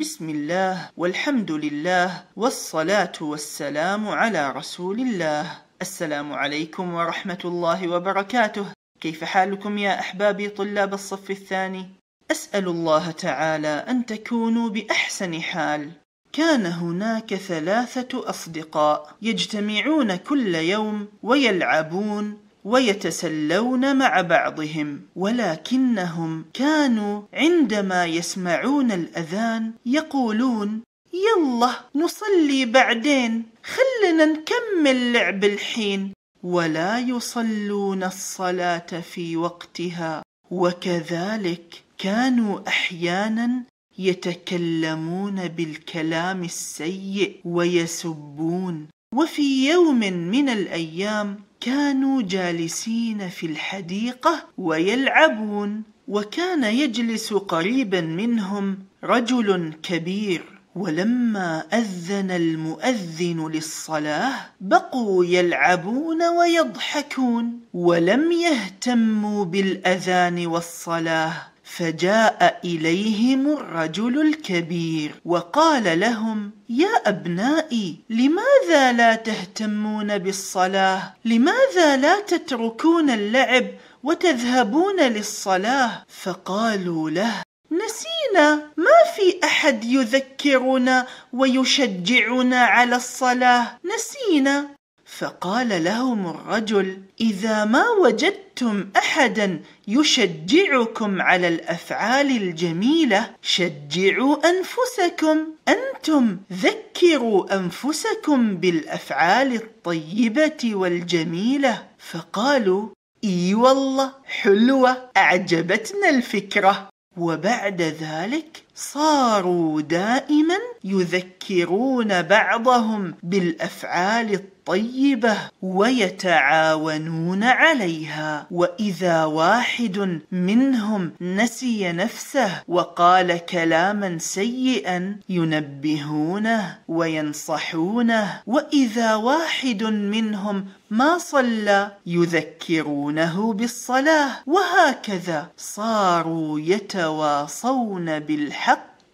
بسم الله والحمد لله والصلاة والسلام على رسول الله السلام عليكم ورحمة الله وبركاته كيف حالكم يا أحبابي طلاب الصف الثاني؟ أسأل الله تعالى أن تكونوا بأحسن حال كان هناك ثلاثة أصدقاء يجتمعون كل يوم ويلعبون ويتسلون مع بعضهم ولكنهم كانوا عندما يسمعون الأذان يقولون يلا نصلي بعدين خلنا نكمل لعب الحين ولا يصلون الصلاة في وقتها وكذلك كانوا أحيانا يتكلمون بالكلام السيء ويسبون وفي يوم من الأيام كانوا جالسين في الحديقة ويلعبون وكان يجلس قريبا منهم رجل كبير ولما أذن المؤذن للصلاة بقوا يلعبون ويضحكون ولم يهتموا بالأذان والصلاة فجاء إليهم الرجل الكبير وقال لهم يا أبنائي لماذا لا تهتمون بالصلاة؟ لماذا لا تتركون اللعب وتذهبون للصلاة؟ فقالوا له نسينا ما في أحد يذكرنا ويشجعنا على الصلاة نسينا فقال لهم الرجل اذا ما وجدتم احدا يشجعكم على الافعال الجميله شجعوا انفسكم انتم ذكروا انفسكم بالافعال الطيبه والجميله فقالوا اي والله حلوه اعجبتنا الفكره وبعد ذلك صاروا دائما يذكرون بعضهم بالافعال الطيبه ويتعاونون عليها واذا واحد منهم نسي نفسه وقال كلاما سيئا ينبهونه وينصحونه واذا واحد منهم ما صلى يذكرونه بالصلاه وهكذا صاروا يتواصون بالحق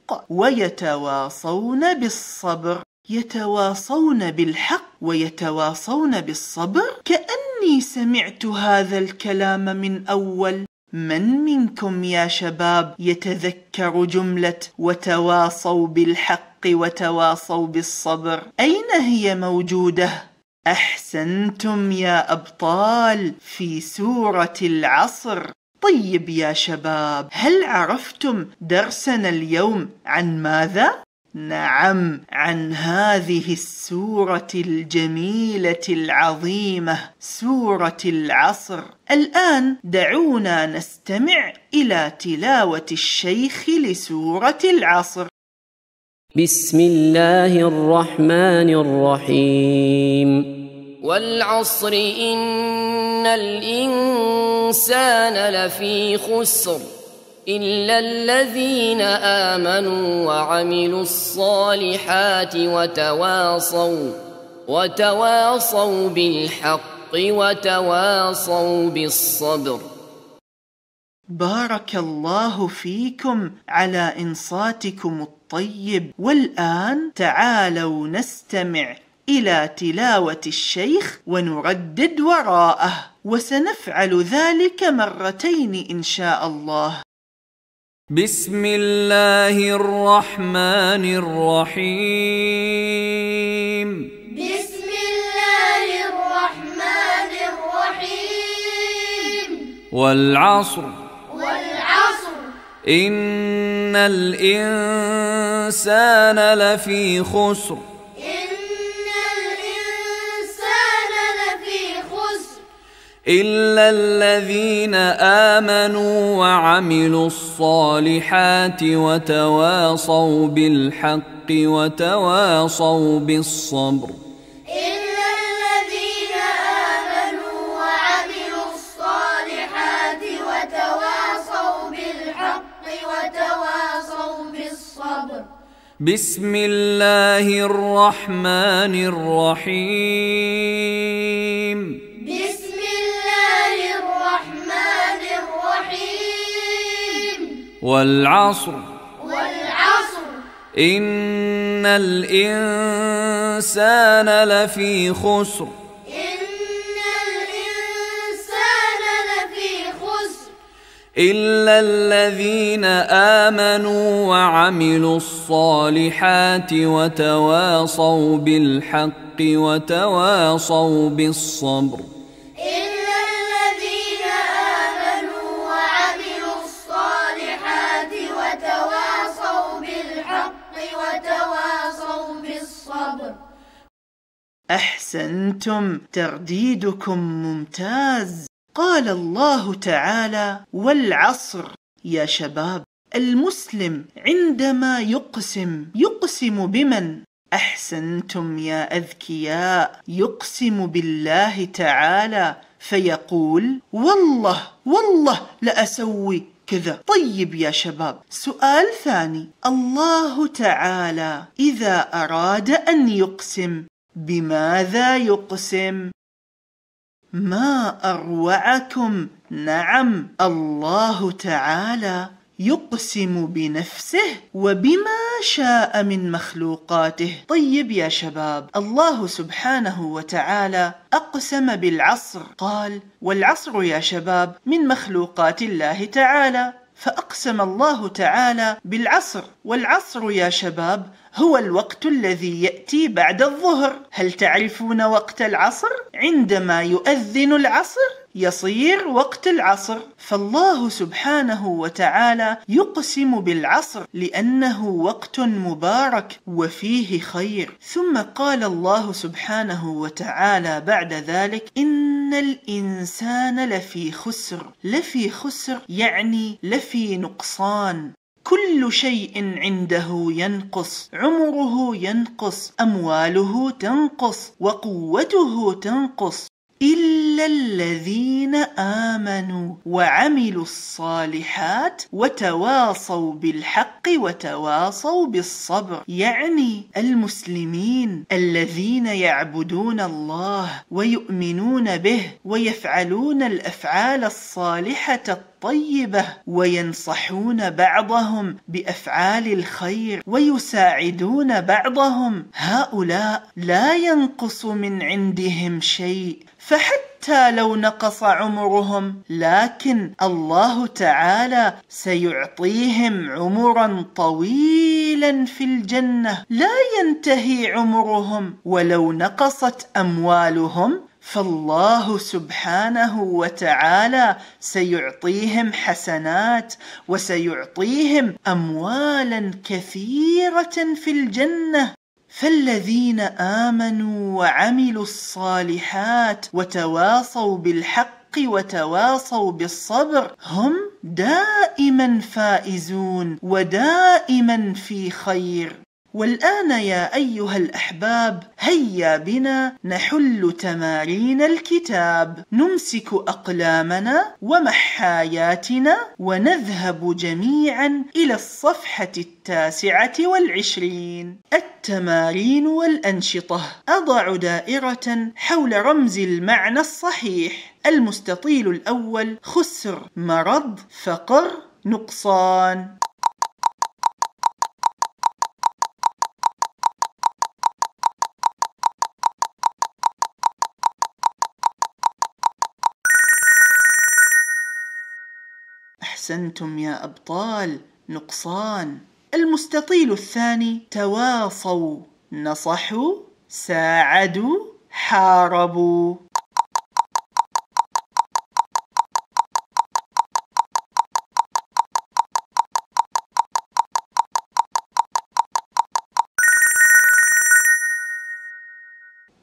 بالحق ويتواصون بالصبر يتواصون بالحق ويتواصون بالصبر كأني سمعت هذا الكلام من أول من منكم يا شباب يتذكر جملة وتواصوا بالحق وتواصوا بالصبر أين هي موجودة؟ أحسنتم يا أبطال في سورة العصر طيب يا شباب هل عرفتم درسنا اليوم عن ماذا نعم عن هذه السوره الجميله العظيمه سوره العصر الان دعونا نستمع الى تلاوه الشيخ لسوره العصر بسم الله الرحمن الرحيم والعصر إن إن الإنسان لفي خسر إلا الذين آمنوا وعملوا الصالحات وتواصوا وتواصوا بالحق وتواصوا بالصبر بارك الله فيكم على إنصاتكم الطيب والآن تعالوا نستمع إلى تلاوة الشيخ ونردد وراءه وسنفعل ذلك مرتين إن شاء الله بسم الله الرحمن الرحيم بسم الله الرحمن الرحيم والعصر والعصر إن الإنسان لفي خسر إلا الذين آمنوا وعملوا الصالحات وتواصوا بالحق وتواصوا بالصبر إلا الذين آمنوا وعملوا الصالحات وتواصوا بالحق وتواصوا بالصبر بسم الله الرحمن الرحيم والعصر والعصر إن الإنسان لفي خسر إن الإنسان لفي خسر إلا الذين آمنوا وعملوا الصالحات وتواصوا بالحق وتواصوا بالصبر أحسنتم ترديدكم ممتاز قال الله تعالى والعصر يا شباب المسلم عندما يقسم يقسم بمن أحسنتم يا أذكياء يقسم بالله تعالى فيقول والله والله لأسوي كذا طيب يا شباب سؤال ثاني الله تعالى إذا أراد أن يقسم بماذا يقسم ما أروعكم نعم الله تعالى يقسم بنفسه وبما شاء من مخلوقاته طيب يا شباب الله سبحانه وتعالى أقسم بالعصر قال والعصر يا شباب من مخلوقات الله تعالى فأقسم الله تعالى بالعصر والعصر يا شباب هو الوقت الذي يأتي بعد الظهر هل تعرفون وقت العصر؟ عندما يؤذن العصر يصير وقت العصر فالله سبحانه وتعالى يقسم بالعصر لأنه وقت مبارك وفيه خير ثم قال الله سبحانه وتعالى بعد ذلك إن الإنسان لفي خسر لفي خسر يعني لفي نقصان كل شيء عنده ينقص عمره ينقص امواله تنقص وقوته تنقص إلا الذين آمنوا وعملوا الصالحات وتواصوا بالحق وتواصوا بالصبر يعني المسلمين الذين يعبدون الله ويؤمنون به ويفعلون الأفعال الصالحة الطيبة وينصحون بعضهم بأفعال الخير ويساعدون بعضهم هؤلاء لا ينقص من عندهم شيء فحتى لو نقص عمرهم لكن الله تعالى سيعطيهم عمرا طويلا في الجنه لا ينتهي عمرهم ولو نقصت اموالهم فالله سبحانه وتعالى سيعطيهم حسنات وسيعطيهم اموالا كثيره في الجنه فالذين آمنوا وعملوا الصالحات وتواصوا بالحق وتواصوا بالصبر هم دائما فائزون ودائما في خير والآن يا أيها الأحباب هيا بنا نحل تمارين الكتاب نمسك أقلامنا ومحاياتنا ونذهب جميعا إلى الصفحة التاسعة والعشرين التمارين والأنشطة أضع دائرة حول رمز المعنى الصحيح المستطيل الأول خسر مرض فقر نقصان احسنتم يا ابطال نقصان المستطيل الثاني تواصوا نصحوا ساعدوا حاربوا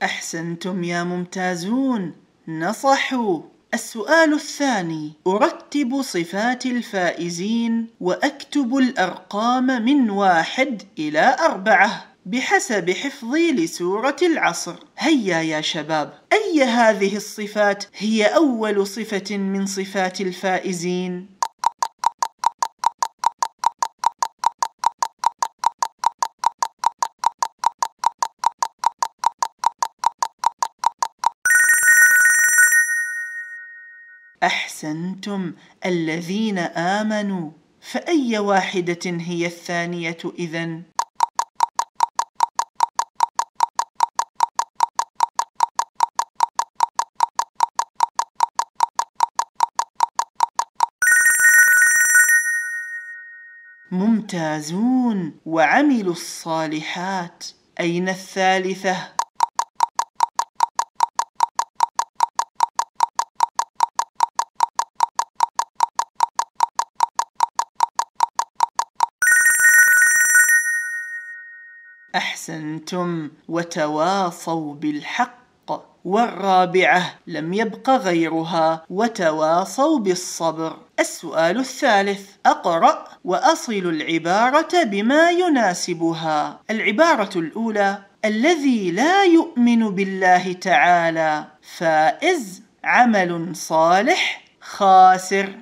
احسنتم يا ممتازون نصحوا السؤال الثاني أرتب صفات الفائزين وأكتب الأرقام من واحد إلى أربعة بحسب حفظي لسورة العصر هيا يا شباب أي هذه الصفات هي أول صفة من صفات الفائزين؟ احسنتم الذين امنوا فاي واحده هي الثانيه اذن ممتازون وعملوا الصالحات اين الثالثه احسنتم وتواصوا بالحق والرابعه لم يبق غيرها وتواصوا بالصبر السؤال الثالث اقرا واصل العباره بما يناسبها العباره الاولى الذي لا يؤمن بالله تعالى فائز عمل صالح خاسر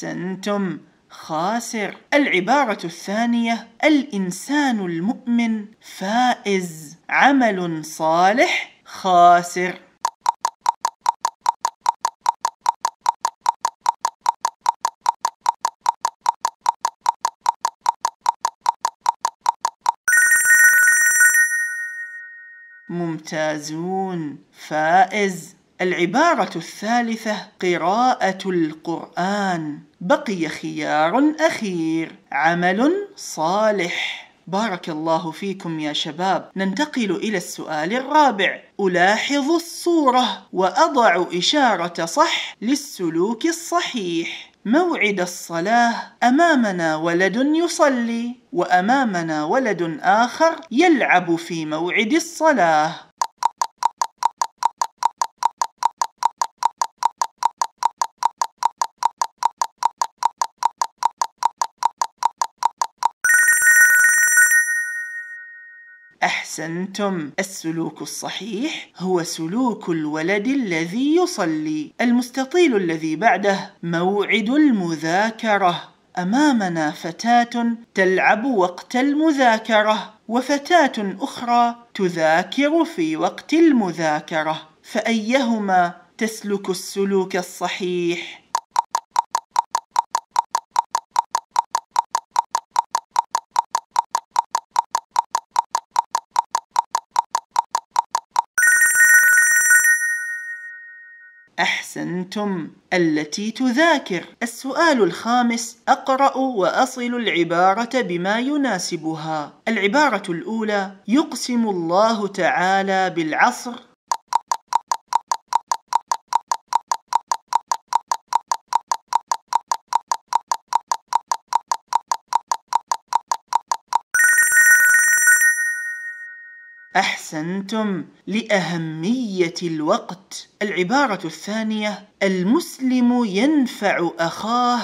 أحسنتم خاسر العبارة الثانية الإنسان المؤمن فائز عمل صالح خاسر ممتازون فائز العبارة الثالثة قراءة القرآن بقي خيار أخير عمل صالح بارك الله فيكم يا شباب ننتقل إلى السؤال الرابع ألاحظ الصورة وأضع إشارة صح للسلوك الصحيح موعد الصلاة أمامنا ولد يصلي وأمامنا ولد آخر يلعب في موعد الصلاة أحسنتم السلوك الصحيح هو سلوك الولد الذي يصلي المستطيل الذي بعده موعد المذاكرة أمامنا فتاة تلعب وقت المذاكرة وفتاة أخرى تذاكر في وقت المذاكرة فأيهما تسلك السلوك الصحيح أحسنتم التي تذاكر السؤال الخامس أقرأ وأصل العبارة بما يناسبها العبارة الأولى يقسم الله تعالى بالعصر احسنتم لاهميه الوقت العباره الثانيه المسلم ينفع اخاه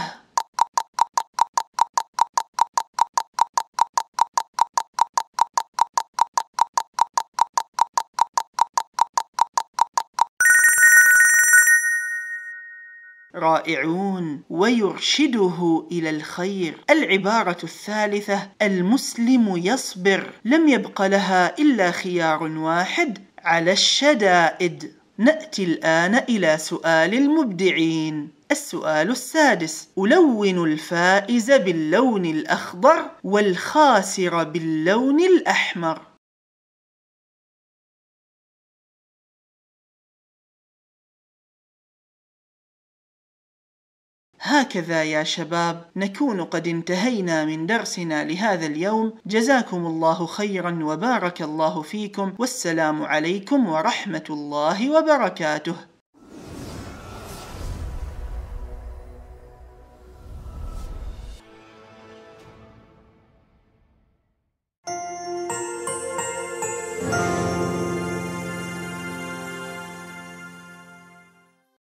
رائعون ويرشده الى الخير العباره الثالثه المسلم يصبر لم يبق لها الا خيار واحد على الشدائد ناتي الان الى سؤال المبدعين السؤال السادس ألون الفائز باللون الأخضر والخاسر باللون الأحمر هكذا يا شباب نكون قد انتهينا من درسنا لهذا اليوم جزاكم الله خيرا وبارك الله فيكم والسلام عليكم ورحمه الله وبركاته